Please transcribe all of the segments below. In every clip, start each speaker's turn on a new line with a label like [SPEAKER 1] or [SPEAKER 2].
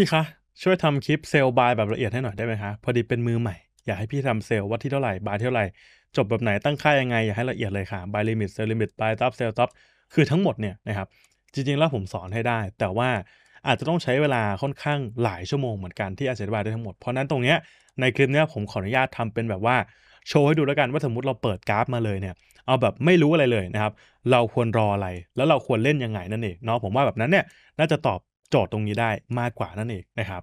[SPEAKER 1] พี่คะ ช่วยทำคลิปเซลบายแบบละเอียดให้หน่อยได้ไหมคะ พอดีเป็นมือใหม่ อยากให้พี่ทำเซลว่าที่เท่าไหร่ บายเท่าไหร่ จบแบบไหนตั้งค่ายังไง อยากให้ละเอียดเลยค่ะบายลิมิตเซลลิมิตบายท็อปเซลท็อปคือทั้งหมดเนี่ยนะครับจริงๆ แล้วผมสอนให้ได้ แต่ว่าอาจจะต้องใช้เวลาค่อนข้างหลายชั่วโมงเหมือนกันที่อาจจะธิบายได้ทั้งหมด เพราะนั้นตรงเนี้ยในคลิปเนี้ยผมขออนุญาตทำเป็นแบบว่า โชว์ให้ดูแล้วกันว่าสมมติเราเปิดกราฟมาเลยเนี่ยเอาแบบไม่รู้อะไรเลยนะครับเราควรรออะไร แล้วเราควรเล่นยังไงนั่นเองเนาะผมว่าแบบนั้นเนี่ยน่าจะตอบจทย์ตรงนี้ได้มากกว่านั่นเองนะครับ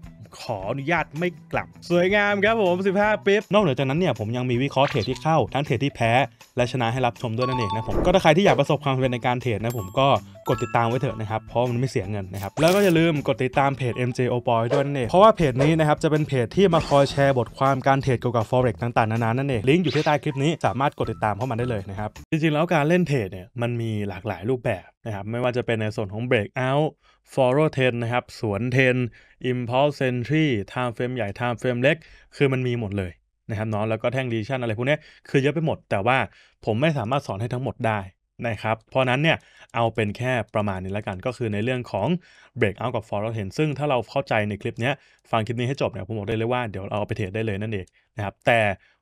[SPEAKER 1] ขออนุญาตไม่กลับ สวยงามครับผม 15ปิ๊บนอกเหนือจากนั้นเนี่ย ผมยังมีวิเคราะห์เทรดที่เข้าทั้งเทรดที่แพ้ และชนะให้รับชมด้วยนั่นเองนะผม ก็ถ้าใครที่อยากประสบความสำเร็จในการเทรดนะผมก็ กดติดตามไว้เถอะนะครับ เพราะมันไม่เสียเงินนะครับ แล้วก็อย่าลืมกดติดตามเพจ MJ o p o y ด้วยนั่นเองเพราะว่าเพจนี้นะครับจะเป็นเพจที่มาคอยแชร์บทความการเทรดเกี่ยวกับ forex ต่างๆ นานานั่นเองลิงก์อยู่ที่ใต้คลิปนี้สามารถกดติดตามเข้ามาได้เลยนะครับจริงๆ แล้วการเล่นเทรดเนี่ยมันมีหลากหลายรูปแบบนะครับไม่ว่าจะเป็นในส่วนของ breakout ฟอร์โรเทนะครับ สวนเทนอิมพอลเซนทรีไทม์เฟรมใหญ่ไทม์เฟรมเล็ก คือมันมีหมดเลยนะครับเนาะแล้วก็แท่งดีชันอะไรพวกนี้คือเยอะไปหมดแต่ว่าผมไม่สามารถสอนให้ทั้งหมดได้นะครับเพราะนั้นเนี่ย เอาเป็นแค่ประมาณนี้แล้วกันก็คือในเรื่องของ Breakout กับ f o r o ทนซึ่งถ้าเราเข้าใจในคลิปนี้ฟังคลิปนี้ให้จบเนี่ยผมบอกได้เลยว่าเดี๋ยวเอาไปเทรดได้เลยนั่นเองนะครับแต่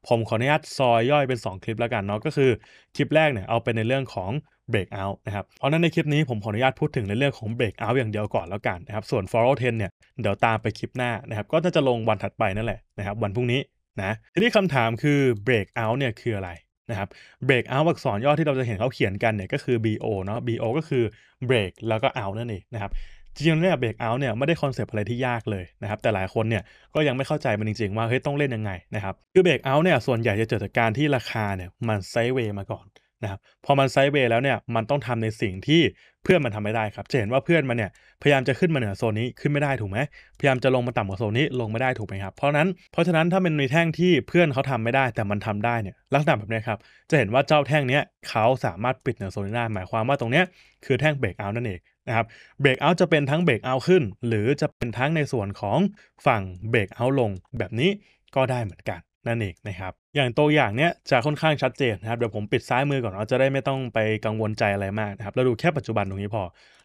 [SPEAKER 1] ผมขออนุญาตซอยย่อยเป็น 2 คลิปแล้วกันเนาะก็คือคลิปแรกเนี่ยเอาเป็นในเรื่องของบรกเอาท์นะครับเพราะนั้นในคลิปนี้ ผมขออนุญาตพูดถึงในเรื่องของเบรกเอาท์อย่างเดียวก่อนแล้วกันนะครับส่วน follow 10 เนี่ย เดี๋ยวตามไปคลิปหน้านะครับก็น่าจะลงวันถัดไปนั่นแหละนะครับวันพรุ่งนี้นะทีนี้คำถามคือเบรกเอาท์เนี่ยคืออะไรนะครับบรกเอาท์อักษรย่อที่เราจะเห็นเขาเขียนกันเนี่ยก็คือ bo เนาะ bo ก็คือเบรกแล้วก็เอาท์นั่นเองนะครับจริงๆเนี่ยเบรกเอาท์เนี่ยไม่ได้คอนเซปต์อะไรที่ยากเลยนะครับแต่หลายคนเนี่ยก็ยังไม่เข้าใจมันจริงๆว่าเฮ้ยต้องเล่นยังไงนะครับคือเบรกเอาท์เนี่ยส่วนใหญ่จะเกิดจากการที่ราคาเนี่ยมันไซด์เวย์มาก่อนนะครับพอมันไซด์เวย์แล้วเนี่ยมันต้องทำในสิ่งที่เพื่อนมันทำไม่ได้ครับจะเห็นว่าเพื่อนมันเนี่ยพยายามจะขึ้นมาเหนือโซนนี้ขึ้นไม่ได้ถูกไหมพยายามจะลงมาต่ำกว่าโซนนี้ลงไม่ได้ถูกไหมครับเพราะนั้นเพราะฉะนั้นถ้าเป็นมีแท่งที่เพื่อนเขาทำไม่ได้ แต่มันทำได้เนี่ยลักษณะแบบนี้ครับจะเห็นว่าเจ้าแท่งเนี้ยเขาสามารถปิดเหนือโซนนี้ได้หมายความว่าตรงเนี้ยคือแท่งเบรกเอาท์นั่นเองนะครับเบรกเอาท์จะเป็นทั้งเบรกเอาท์ขึ้น หรือจะเป็นทั้งในส่วนของฝั่งเบรกเอาท์ลงแบบนี้ก็ได้เหมือนกันนั่นเองนะครับ อย่างตัวอย่างเนี้ยจะค่อนข้างชัดเจนนะครับ เดี๋ยวผมปิดซ้ายมือก่อนเราจะได้ไม่ต้องไปกังวลใจอะไรมากนะครับ เราดูแค่ปัจจุบันตรงนี้พอ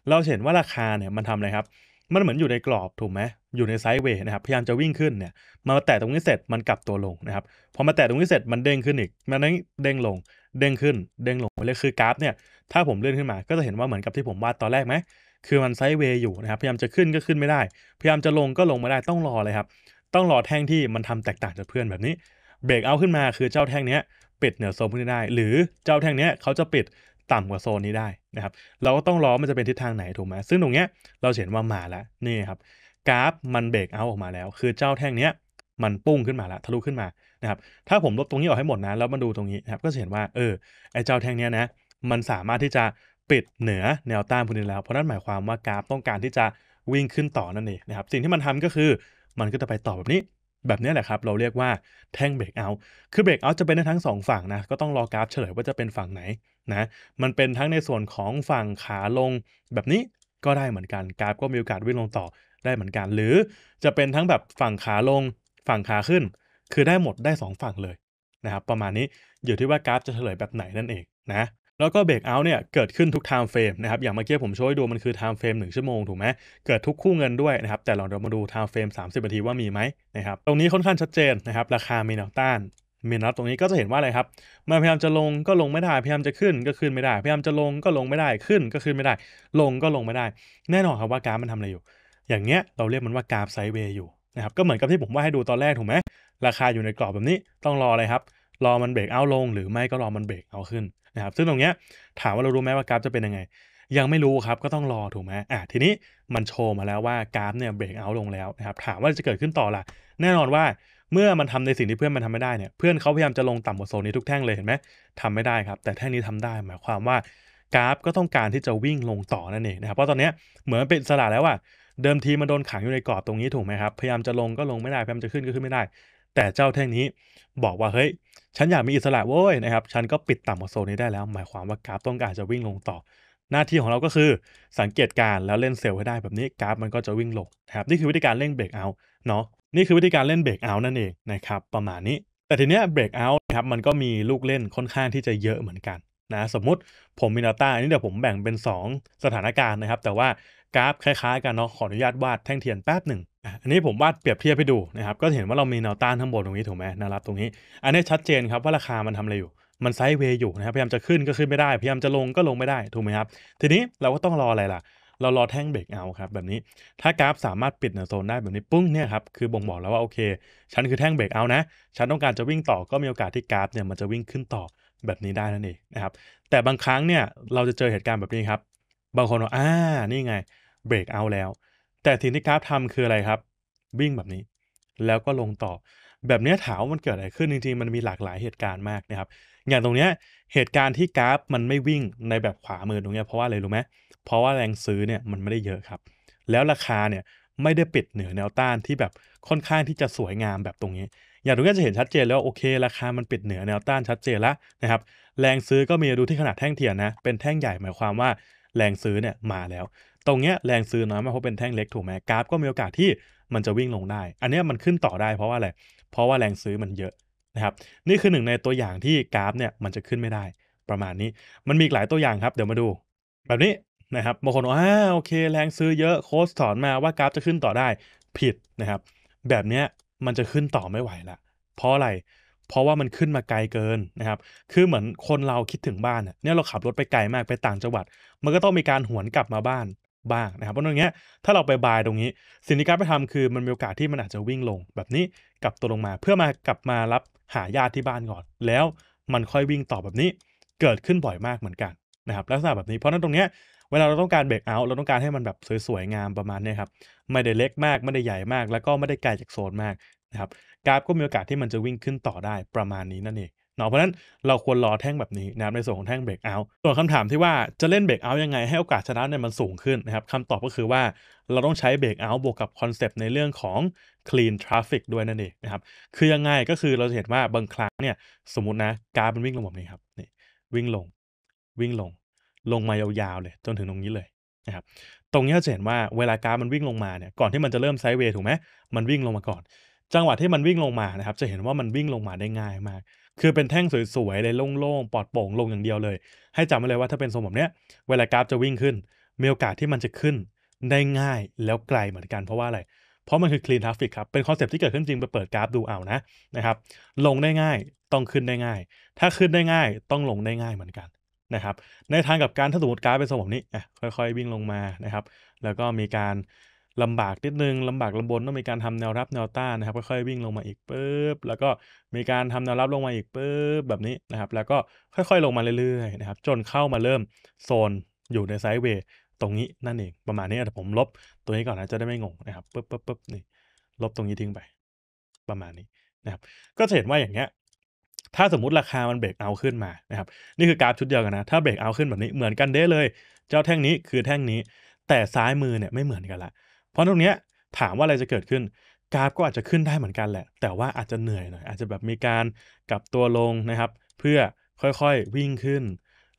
[SPEAKER 1] เราเห็นว่าราคาเนี่ยมันทำอะไรครับ มันเหมือนอยู่ในกรอบถูกไหมอยู่ในไซด์เวย์นะครับ พยายามจะวิ่งขึ้นเนี่ยมาแตะตรงนี้เสร็จมันกลับตัวลงนะครับ พอมาแตะตรงนี้เสร็จมันเด้งขึ้นอีกมันเด้งลง เด้งขึ้น เด้งลงเลยคือกราฟเนี่ย ถ้าผมเลื่อนขึ้นมา ก็จะเห็นว่าเหมือนกับที่ผมวาดตอนแรกไหม คือมันไซด์เวย์อยู่นะครับ พยายามจะขึ้นก็ขึ้นไม่ได้ พยายามจะลงก็ลงไม่ได้ต้องรอเลยครับต้องรอแท่งที่มันทำแตกต่างจากเพื่อนแบบนี้เบรกเอาขึ้นมาคือเจ้าแท่งเนี้ย ปิดเหนือโซนพวกนี้ได้ หรือเจ้าแท่งเนี้ยเขาจะปิดต่ำกว่าโซนนี้ได้นะครับเราก็ต้องรอมันจะเป็นทิศทางไหนถูกไหมซึ่งตรงเนี้ยเราเห็นว่ามาแล้วนี่ครับกราฟมันเบรกเอาออกมาแล้ว คือเจ้าแท่งเนี้ยมันปุ้งขึ้นมาแล้วทะลุขึ้นมานะครับถ้าผมลบตรงนี้ออกให้หมดนะแล้วมาดูตรงนี้นะครับก็จะเห็นว่า เออไอเจ้าแท่งเนี้ยนะมันสามารถที่จะปิดเหนือแนวต้านพวกนี้แล้ว เพราะนั่นหมายความว่ากราฟต้องการที่จะวิ่งขึ้นต่อนั่นเองนะครับสิ่งที่มันทำก็คือมันก็จะไปต่อแบบนี้ แบบนี้แหละครับ เราเรียกว่าแท่งเบรกเอาท์คือเบรกเอาท์จะเป็นได้ทั้ง 2 ฝั่งนะ ก็ต้องรอกราฟเฉลยว่าจะเป็นฝั่งไหนนะ มันเป็นทั้งในส่วนของฝั่งขาลง แบบนี้ก็ได้เหมือนกัน กราฟก็มีโอกาสวิ่งลงต่อได้เหมือนกัน หรือ จะเป็นทั้งแบบฝั่งขาลง ฝั่งขาขึ้น คือได้หมดได้ 2 ฝั่งเลยนะครับ ประมาณนี้ อยู่ที่ว่ากราฟจะเฉลยแบบไหนนั่นเองนะแล้วก็เบรกเอาท์เนี่ยเกิดขึ้นทุกไทม์เฟรมนะครับ อย่างเมื่อกี้ผมโชว์ให้ดูมันคือไทม์เฟรมหนึ่งชั่วโมงถูกไหมเกิดทุกคู่เงินด้วยนะครับ แต่เราเดี๋ยวมาดูไทม์เฟรม30นาทีว่ามีไหมนะครับตรงนี้ค่อนข้างชัดเจนนะครับ ราคามีแนวต้านมีนัดตรงนี้ก็จะเห็นว่าอะไรครับมันพยายามจะลงก็ลงไม่ได้พยายามจะขึ้นก็ขึ้นไม่ได้พยายามจะลงก็ลงไม่ได้ขึ้น ก็ขึ้นไม่ได้ ลงก็ลงไม่ได้ แน่นอนครับว่ากราฟมันทำอะไรอยู่ อย่างเงี้ยเราเรียกมันว่ากราฟไซเวย์อยู่นะครับก็เหมือนกับที่ผมว่าให้ดูตอนแรกถูกไหมราคาอยู่ในกรอบแบบนี้ต้องรออะไรครับรอมันเบรกเอาลง หรือไม่ก็รอมันเบรกเอาขึ้นนะครับซึ่งตรงเนี้ยถามว่าเรารู้ไหมว่ากราฟจะเป็นยังไง ยังไม่รู้ครับก็ต้องรอถูกไหมอ่ะทีนี้มันโชว์มาแล้วว่ากราฟเนี่ยเบรกเอาลงแล้วนะครับถามว่าจะเกิดขึ้นต่อล่ะแน่นอนว่าเมื่อมันทำในสิ่งที่เพื่อนมันทำไม่ได้เนี่ยเพื่อนเขาพยายามจะลงต่ำกว่าโซนนี้ทุกแท่งเลยเห็นไหมทำไม่ได้ครับ แต่แท่งนี้ทำได้หมายความว่ากราฟก็ต้องการที่จะวิ่งลงต่อนั่นเองนะครับเพราะตอนเนี้ยเหมือนเป็นสลาแล้วว่าเดิมทีมันโดนขังอยู่ในกรอบตรงนี้ถูกไหมครับพยายามจะลงก็ลงไม่ได้พยายามจะขึ้นก็ขึ้นไม่ได้ แต่เจ้าแท่งนี้บอกว่าเฮ้ยฉันอยากมีอิสระโว้ยนะครับฉันก็ปิดต่ำกว่าโซนนี้ได้แล้ว หมายความว่ากราฟต้องการจะวิ่งลงต่อ หน้าที่ของเราก็คือสังเกตการแล้วเล่นเซลลให้ได้แบบนี้กราฟมันก็จะวิ่งลงนะครับนี่คือวิธีการเล่นเบรกเอาเนาะนี่คือวิธีการเล่นเบรกเอานั่นเองนะครับประมาณนี้ แต่ทีเนี้ยเบรกเอาครับมันก็มีลูกเล่นค่อนข้างที่จะเยอะเหมือนกันนะสมมุติผมมีดาต้าอันนี้เดี๋ยวผมแบ่งเป็น 2 สถานการณ์นะครับแต่ว่ากราฟ คล้ายๆกันเนาะขออนุญาตวาดแท่งเทียนแป๊บหนึ่งอันนี้ผมวาดเปรียบเทียบให้ดูนะครับก็เห็นว่าเรามีแนวต้านทั้งงบนตรงนี้ถูกไหมแนวรับตรงนี้ อันนี้ชัดเจนครับว่าราคามันทำอะไรอยู่มันไซด์เวย์อยู่นะครับพยายามจะขึ้นก็ขึ้นไม่ได้พยายามจะลงก็ลงไม่ได้ถูกไหมครับ ทีนี้เราก็ต้องรออะไรล่ะ เรารอแท่งเบรกเอาครับแบบนี้ ถ้ากราฟสามารถปิดในโซนได้แบบนี้ปุ้งเนี่ยครับคือบ่งบอกแล้วว่าโอเค ฉันคือแท่งเบรกเอา นะ ฉันต้องการจะวิ่งต่อ ก็มีโอกาสที่กราฟเนี่ยมันจะวิ่งขึ้นต่อแบบนี้ได้นั่นเองนะครับแต่บางครั้งเนี่ยเราจะเจอเหตุการณ์แบบนี้ครับ บางคนบอกอ่านี่ไงเบรกเอา แล้วแต่สิ่งที่กราฟทำคืออะไรครับ วิ่งแบบนี้ แล้วก็ลงต่อ แบบนี้ถามว่ามันเกิดอะไรขึ้นจริงๆมันมีหลากหลายเหตุการณ์มากนะครับ อย่างตรงเนี้ยเหตุการณ์ที่กราฟมันไม่วิ่งในแบบขวามือตรงเนี้ยเพราะว่าอะไรรู้ไหมเพราะว่าแรงซื้อเนี่ยมันไม่ได้เยอะครับ แล้วราคาเนี่ยไม่ได้ปิดเหนือแนวต้านที่แบบค่อนข้างที่จะสวยงามแบบตรงนี้ อย่างตรงนี้จะเห็นชัดเจนแล้วโอเค ราคามันปิดเหนือแนวต้านชัดเจนแล้วนะครับแรงซื้อก็มีดูที่ขนาดแท่งเทียนนะ เป็นแท่งใหญ่หมายความว่า แรงซื้อเนี่ยมาแล้วตรงเนี้ยแรงซื้อน้อยมากเพราะเป็นแท่งเล็กถูกไหมกราฟก็มีโอกาสที่ มันจะวิ่งลงได้ อันนี้มันขึ้นต่อได้ เพราะว่าอะไร เพราะว่าแรงซื้อมันเยอะนะครับ นี่คือหนึ่งในตัวอย่างที่กราฟเนี่ยมันจะขึ้นไม่ได้ ประมาณนี้มันมีหลายตัวอย่างครับ เดี๋ยวมาดู แบบนี้นะครับบางคนบอก่าโอเค แรงซื้อเยอะโค้ชสอนมาว่ากราฟจะขึ้นต่อได้ผิดนะครับ แบบเนี้ยมันจะขึ้นต่อไม่ไหวละ เพราะอะไร เพราะว่ามันขึ้นมาไกลเกินนะครับ คือเหมือนคนเราคิดถึงบ้าน เนี่ยเราขับรถไปไกลมากไปต่างจังหวัด มันก็ต้องมีการหวนกลับมาบ้านบ้างนะครับเพราะตรงนี้ถ้าเราไปบายตรงนี้ สิ่งที่การไปทำคือมันมีโอกาสที่มันอาจจะวิ่งลง แบบนี้กลับตัวลงมาเพื่อมากลับมารับหาญาติที่บ้านก่อน แล้วมันค่อยวิ่งต่อแบบนี้เกิดขึ้นบ่อยมากเหมือนกันนะครับลักษณะแบบนี้เพราะนั้นตรงนี้เวลาเราต้องการเบรกเอาท์เราต้องการให้มันแบบสวยๆงามประมาณนี้ครับไม่ได้เล็กมาก ไม่ได้ใหญ่มาก แล้วก็ไม่ได้ไกลจากโซนมากนะครับกราฟก็มีโอกาสที่มันจะวิ่งขึ้นต่อได้ประมาณนี้นั่นเองเนาะเพราะนั้น เราควรรอแท่งแบบนี้นะครับในส่วนของแท่งเบรกเอาท์ส่วนคำถามที่ว่าจะเล่นเบรกเอาท์ยังไง ให้โอกาสชนะเนี่ยมันสูงขึ้นนะครับคำตอบก็คือว่าเราต้องใช้เบรกเอาท์บวกกับคอนเซปต์ในเรื่องของ clean traffic ด้วยนั่นเองนะครับ คือยังไงก็คือเราจะเห็นว่าบางครั้งเนี่ยสมมตินะกราฟมันวิ่งลงแบบนี้ครับ นี่ วิ่งลง วิ่งลงลงมายาวๆเลยจนถึงตรงนี้เลยนะครับตรงนี้จะเห็นว่าเวลากราฟมันวิ่งลงมาเนี่ยก่อนที่มันจะเริ่มไซด์เวย์ถูกไหมมันวิ่งลงมา ก่อนจังหวะที่มันวิ่งลงมานะครับ จะเห็นว่ามันวิ่งลงมาได้ง่ายมากคือเป็นแท่งสวยๆเลยโล่ง ๆ ปลอดโปร่งลงอย่างเดียวเลย ให้จำไว้เลยว่าถ้าเป็นทรงแบบเนี้ยเวลากราฟจะวิ่งขึ้นมีโอกาสที่มันจะขึ้นได้ง่ายแล้วไกลเหมือนกันเพราะว่าอะไร เพราะมันคือ clean traffic ครับเป็นคอนเซปที่เกิดขึ้นจริงไปเปิดกราฟดูเอานะนะครับ ลงได้ง่ายต้องขึ้นได้ง่าย ถ้าขึ้นได้ง่ายต้องลงได้ง่ายเหมือนกันนะครับ ในทางกับการถ้าสมมติกราฟเป็นทรงแบบนี้ค่อย ๆวิ่งลงมานะครับ แล้วก็มีการลำบากนิดนึง ลำบากลำบนต้องมีการทำแนวรับแนวต้านนะครับ ค่อยๆ วิ่งลงมาอีกปุ๊บ แล้วก็มีการทำแนวรับลงมาอีกปุ๊บแบบนี้นะครับ แล้วก็ค่อยๆ ลงมาเรื่อยๆ นะครับ จนเข้ามาเริ่มโซนอยู่ในไซด์เวย์ ตรงนี้นั่นเอง ประมาณนี้ แต่ผมลบตัวนี้ก่อนนะ จะได้ไม่งงนะครับปุ๊บปุ๊บปุ๊บนี่ ลบตรงนี้ทิ้งไป ประมาณนี้นะครับ ก็จะเห็นว่าอย่างเงี้ย ถ้าสมมติราคามันเบรกเอาขึ้นมา นะครับ นี่คือกราฟชุดเดียวกันนะ ถ้าเบรกเอาขึ้นแบบนี้ เหมือนกันเด้เลย เจ้าแท่งนี้คือแท่งนี้ แต่ซ้ายมือเนี่ยไม่เหมือนกันละเพราะตรงเนี้ยถามว่าอะไรจะเกิดขึ้น กราฟก็อาจจะขึ้นได้เหมือนกันแหละ แต่ว่าอาจจะเหนื่อยหน่อยอาจจะแบบมีการกลับตัวลงนะครับ เพื่อค่อยๆวิ่งขึ้น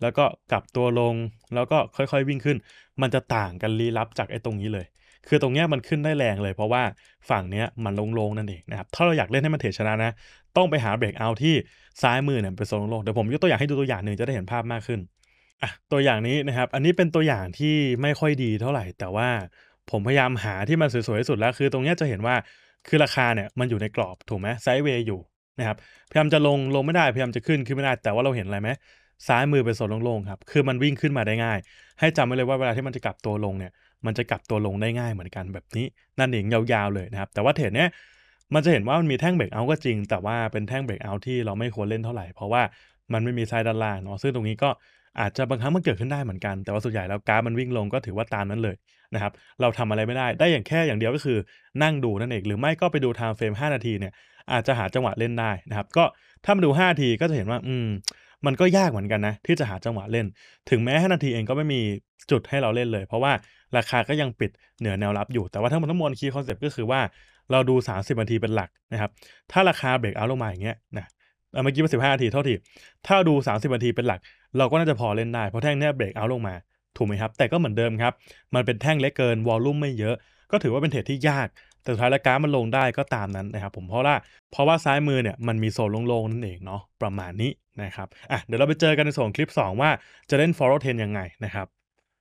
[SPEAKER 1] แล้วก็กลับตัวลง แล้วก็ค่อยๆวิ่งขึ้น มันจะต่างกันลี้ลับจากไอ้ตรงนี้เลย คือตรงเนี้ยมันขึ้นได้แรงเลยเพราะว่าฝั่งเนี้ยมันลงลงนั่นเองนะครับถ้าเราอยากเล่นให้มันเทชนะนะ ต้องไปหาเบรกเอา ที่ซ้ายมือเนี่ยเป็นโซนลงลงเดี๋ยวผมยกตัวอย่างให้ดูตัวอย่างหนึ่งจะได้เห็นภาพมากขึ้นอ่ะตัวอย่างนี้นะครับอันนี้เป็นตัวอย่างที่ไม่ค่อยดีเท่าไหร่ แต่ว่าผมพยายามหาที่มันสวยๆที่สุดแล้ว คือตรงนี้จะเห็นว่าคือราคาเนี่ยมันอยู่ในกรอบถูกไหมไซด์เวย์อยู่นะครับพยายามจะลงลงไม่ได้พยายามจะขึ้น ขึ้นไม่ได้ แต่ว่าเราเห็นอะไรไหมซ้ายมือเป็นโซนโล่งๆครับคือมันวิ่งขึ้นมาได้ง่าย ให้จำไว้เลยว่าเวลาที่มันจะกลับตัวลงเนี่ย มันจะกลับตัวลงได้ง่ายเหมือนกันแบบนี้นั่นเองยาวๆเลยนะครับแต่ว่าเทรดเนี้ยมันจะเห็นว่ามันมีแท่งเบรกเอาก็จริง แต่ว่าเป็นแท่งเบรกเอาที่เราไม่ควรเล่นเท่าไหร่เพราะว่ามันไม่มีไซด์ด้านล่างเนาะซึ่งตรงนี้ก็อาจจะบางครั้งมันเกิดขึ้นได้เหมือนกัน แต่ว่าส่วนใหญ่แล้วกราฟมันวิ่งลงก็ถือว่าตามนั้นเลยนะครับเราทำอะไรไม่ได้ได้อย่างแค่อย่างเดียวก็คือนั่งดูนั่นเอง หรือไม่ก็ไปดูไทม์เฟรม 5 นาทีเนี่ยอาจจะหาจังหวะเล่นได้นะครับก็ถ้ามาดู 5 นาทีก็จะเห็นว่าอืมมันก็ยากเหมือนกันนะ ที่จะหาจังหวะเล่น ถึงแม้ 5 นาทีเองก็ไม่มีจุดให้เราเล่นเลย เพราะว่าราคาก็ยังปิดเหนือแนวรับอยู่แต่ว่าทั้งหมดทั้งมวลคีย์คอนเซ็ปต์ก็คือว่าเราดู 30 นาทีเป็นหลักนะครับถ้าราคาเบรกเอาลงมาอย่างเงี้ยนะเมื่อกี้ป็นสิบห้านาทีเท่าที่ถ้าดู 30 นาทีเป็นหลัก เราก็น่าจะพอเล่นได้เพราะแท่งเนี้ยเบรกเอาลงมาถูกไหมครับ แต่ก็เหมือนเดิมครับ มันเป็นแท่งเล็กเกินวอลลุ่มไม่เยอะ ก็ถือว่าเป็นเทรดที่ยากแต่สุดท้ายแล้วกราฟมันลงได้ก็ตามนั้นนะครับผมเพราะว่าเพราะว่าซ้ายมือเนี่ยมันมีโซนลงๆ นั่นเองเนาะประมาณนี้นะครับอ่ะเดี๋ยวเราไปเจอกันในส่วนคลิป 2 ว่าจะเล่น follow ทนยังไงนะครับ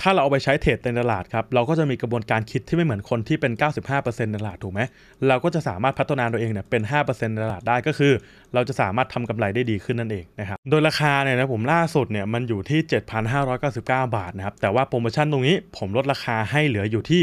[SPEAKER 1] ถ้าเราเอาไปใช้เทรดในตลาดครับ เราก็จะมีกระบวนการคิดที่ไม่เหมือนคนที่เป็น 95%ตลาดถูกไหม เราก็จะสามารถพัฒนาตัวเองเนี่ยเป็น5%ตลาดได้ก็คือ เราจะสามารถทำกำไรได้ดีขึ้นนั่นเองนะครับ โดยราคาเนี่ยนะผมล่าสุดเนี่ยมันอยู่ที่ 7,599 บาทนะครับแต่ว่าโปรโมชั่นตรงนี้ผมลดราคาให้เหลืออยู่ที่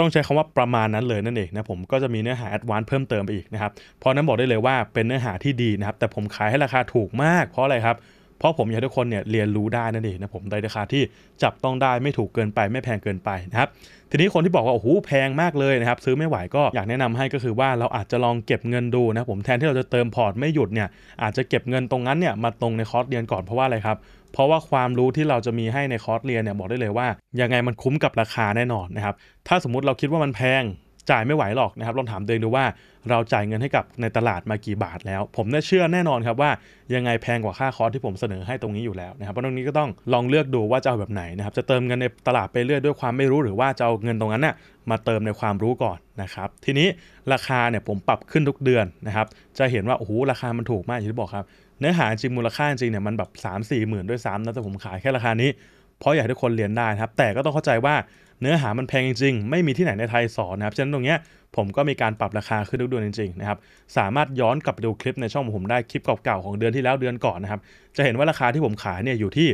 [SPEAKER 1] ต้องใช้คำว่าประมาณนั้นเลยนั่นเองนะผมก็จะมีเนื้อหาแอดวานซ์เพิ่มเติมไปอีกนะครับเพราะนั้นบอกได้เลยว่าเป็นเนื้อหาที่ดีนะครับแต่ผมขายให้ราคาถูกมาก เพราะอะไรครับเพราะผมอยากให้ทุกคนเนี่ยเรียนรู้ได้นั่นเองนะผมในราคาที่จับต้องได้ไม่ถูกเกินไป ไม่แพงเกินไปนะครับทีนี้คนที่บอกว่าโอ้โหแพงมากเลยนะครับซื้อไม่ไหวก็อยากแนะนำให้ก็คือว่าเราอาจจะลองเก็บเงินดูนะผมแทนที่เราจะเติมพอร์ตไม่หยุดเนี่ยอาจจะเก็บเงินตรงนั้นเนี่ยมาตรงในคอร์สเรียนก่อนเพราะว่าอะไรครับเพราะว่าความรู้ที่เราจะมีให้ในคอร์สเรียนเนี่ยบอกได้เลยว่า ยังไงมันคุ้มกับราคาแน่นอนนะครับถ้าสมมติเราคิดว่ามันแพงจ่ายไม่ไหวหรอกนะครับลองถามตัวเองดูว่าเราจ่ายเงินให้กับในตลาดมากี่บาทแล้ว ผมเชื่อแน่นอนครับว่ายังไงแพงกว่าค่าคอร์สที่ผมเสนอให้ตรงนี้อยู่แล้วนะครับเพราะตรงนี้ก็ต้องลองเลือกดูว่าจะเอาแบบไหนนะครับจะเติมเงินในตลาดไปเรื่อยด้วยความไม่รู้หรือว่าจะเอาเงินตรงนั้นนะ่ะมาเติมในความรู้ก่อนนะครับทีนี้ราคาเนี่ยผมปรับขึ้นทุกเดือนนะครับจะเห็นว่าโอ้โหราคามันถูกมากอย่างที่บอกครับเนื้อหาจริงมูลค่าจริงเนี่ยมันแบบ3 4หมื่นด้วยซ้ำนะแต่ผมขายแค่ราคานี้เพราะอยากให้ทุกคนเรียนได้ครับ แต่ก็ต้องเข้าใจว่าเนื้อหามันแพงจริง ๆ ไม่มีที่ไหนในไทยสอนนะครับฉะนั้นตรงเนี้ยผมก็มีการปรับราคาขึ้นทุกเดือนจริงๆนะครับสามารถย้อนกลับไปดูคลิปในช่องผมได้คลิปเก่าๆของเดือนที่แล้วเดือนก่อนนะครับจะเห็นว่าราคาที่ผมขายเนี่ยอยู่ที่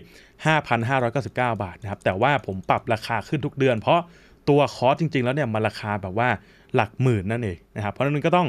[SPEAKER 1] 5,599 บาทนะครับแต่ว่าผมปรับราคาขึ้นทุกเดือน เพราะตัวคอร์สจริง ๆแล้วเนี่ยมันราคาแบบว่าหลักหมื่นนั่นเองนะครับเพราะนั้นก็ต้อง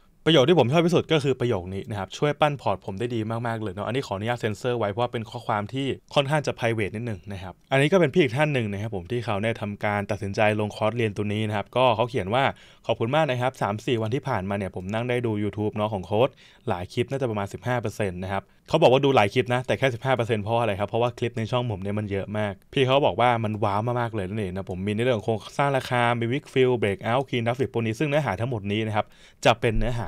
[SPEAKER 1] ประโยคที่ผมชอบที่สุดก็คือประโยคนี้นะครับช่วยปั้นพอร์ตผมได้ดีมากๆเลยเนาะอันนี้ขออนุญาตเซ็นเซอร์ไว้เพราะว่าเป็นข้อความที่ค่อนข้างจะไพรเวทนิดหนึ่งนะครับอันนี้ก็เป็นพี่อีกท่านหนึ่งนะครับผมที่เขาเนี่ยทำการตัดสินใจลงคอร์สเรียนตัวนี้นะครับก็เขาเขียนว่าขอบคุณมากนะครับ3 4 วันที่ผ่านมาเนี่ยผมนั่งได้ดู YouTube เนาะของโค้ดหลายคลิปน่าจะประมาณ15%นะครับเขาบอกว่าดูหลายคลิปนะแต่แค่15%เพราะอะไรครับเพราะว่าคลิปในช่องผมเนี่ยมันเยอะมาก พี่เขาบอกว่ามันว้าวมากๆเลยนั่นเองนะผมมีในเรื่องของโครงสร้างราคามีวิกฟิลเบรกเอาท์คีนดัฟฟิปโปนี้ซึ่งเนื้อหาทั้งหมดนี้นะครับจะเป็นเนื้อหา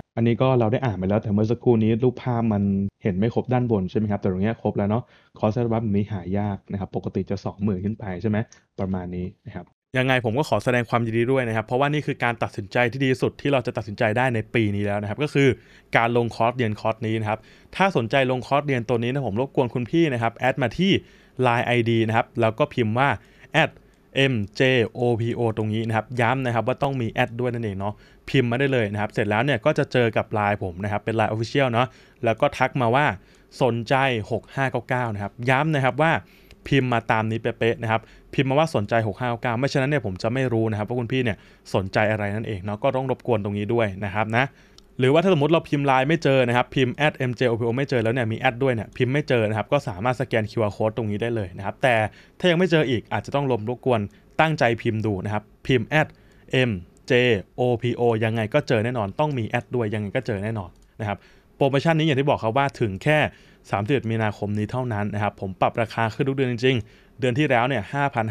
[SPEAKER 1] ับอันนี้ก็เราได้อ่านไปแล้วแต่เมื่อสักครู่นี้รูปภาพมันเห็นไม่ครบด้านบนใช่ไหมครับแต่ตรงนี้ครบแล้วเนาะคอร์สอั์บับมนี้หายากนะครับ ปกติจะ2มื่นขึ้นไปใช่ไหมประมาณนี้นะครับยังไงผมก็ขอแสดงความยินดีด้วยนะครับ เพราะว่านี่คือการตัดสินใจที่ดีสุดที่เราจะตัดสินใจได้ในปีนี้แล้วนะครับก็คือการลงคอร์สเรียนคอร์สนี้นะครับถ้าสนใจลงคอร์สเรียนตัวนี้นะผมรบกวนคุณพี่นะครับแอดมาที่ Line ID นะครับแล้วก็พิมพ์ว่าแอด M J O P O ตรงนี้นะครับย้ำนะครับว่าต้องมีแอดด้วยนั่นเองเนาะพิมพ์มาได้เลยนะครับเสร็จแล้วเนี่ยก็จะเจอกับไลน์ผมนะครับเป็นไลน์ Official เนาะแล้วก็ทักมาว่าสนใจ 6599นะครับ ย้ำนะครับว่าพิมพ์มาตามนี้เป๊ะๆนะครับพิมพ์มาว่าสนใจ 6599ไม่ฉะนั้นเนี่ยผมจะไม่รู้นะครับว่าคุณพี่เนี่ยสนใจอะไรนั่นเองเนาะก็ต้องรบกวนตรงนี้ด้วยนะครับนะหรือว่าถ้าสมมติเราพิมพ์ลายไม่เจอนะครับพิมพ์ at mjopo ไม่เจอแล้วเนี่ยมี ad ดด้วยเนี่ยพิมพ์ไม่เจอนะครับก็สามารถสแกน QR code ตรงนี้ได้เลยนะครับแต่ถ้ายังไม่เจออีกอาจจะต้องลมรบกวนตั้งใจพิมพ์ดูนะครับพิมพ์ at mjopo ยังไงก็เจอแน่นอนต้องมี ad ดด้วยยังไงก็เจอแน่นอนนะครับโปรโมชั่นนี้อย่างที่บอกครับว่าถึงแค่ 31 มีนาคมนี้เท่านั้นนะครับผมปรับราคาขึ้นทุกเดือนจริงๆเดือนที่แล้วเนี่ย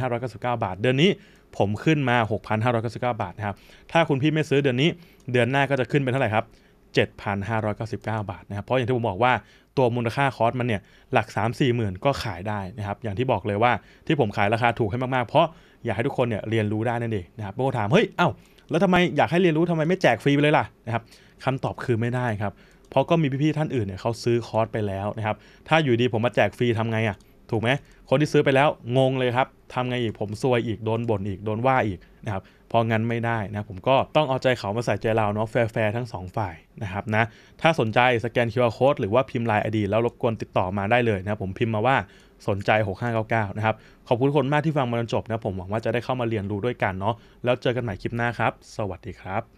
[SPEAKER 1] 5,599 บาท เดือนนี้ผมขึ้นมา 6,599 บาทนะครับ ถ้าคุณพี่ไม่ซื้อเดือนนี้ เดือนหน้าก็จะขึ้นเป็นเท่าไหร่ครับ 7,599 บาทนะครับ เพราะอย่างที่ผมบอกว่า ตัวมูลค่าคอร์สมันเนี่ย หลัก 3 4มหมื่นก็ขายได้นะครับ อย่างที่บอกเลยว่า ที่ผมขายราคาถูกให้มากๆ เพราะอยากให้ทุกคนเนี่ยเรียนรู้ได้นั่นเองนะครับบางคนถาม เฮ้ย เอ้า แล้วทำไมอยากให้เรียนรู้ทำไมไม่แจกฟรีไปเลยล่ะนะครับคำตอบคือไม่ได้ครับ เพราะก็มีพี่ๆท่านอื่นเนี่ยเขาซื้อคอร์สไปแล้วนะครับ ถ้าอยู่ดีผมมาแจกฟรีทำไงอะ่ะถูกไหม คนที่ซื้อไปแล้ว งงเลยครับ ทำไงอีก ผมซวยอีก โดนบ่นอีก โดนว่าอีกนะครับ พองั้นไม่ได้นะ ผมก็ต้องเอาใจเขามาใส่ใจเราเนาะ แฟร์ๆ ทั้ง 2 ฝ่ายนะครับนะ ถ้าสนใจสแกน QR Code หรือว่าพิมพ์ลายอดีแล้วรบกวนติดต่อมาได้เลยนะผมพิมพ์มาว่าสนใจ 6599 นะครับ ขอบคุณคนมากที่ฟังมาจนจบนะ ผมหวังว่าจะได้เข้ามาเรียนรู้ด้วยกันเนาะ แล้วเจอกันใหม่คลิปหน้าครับ สวัสดีครับ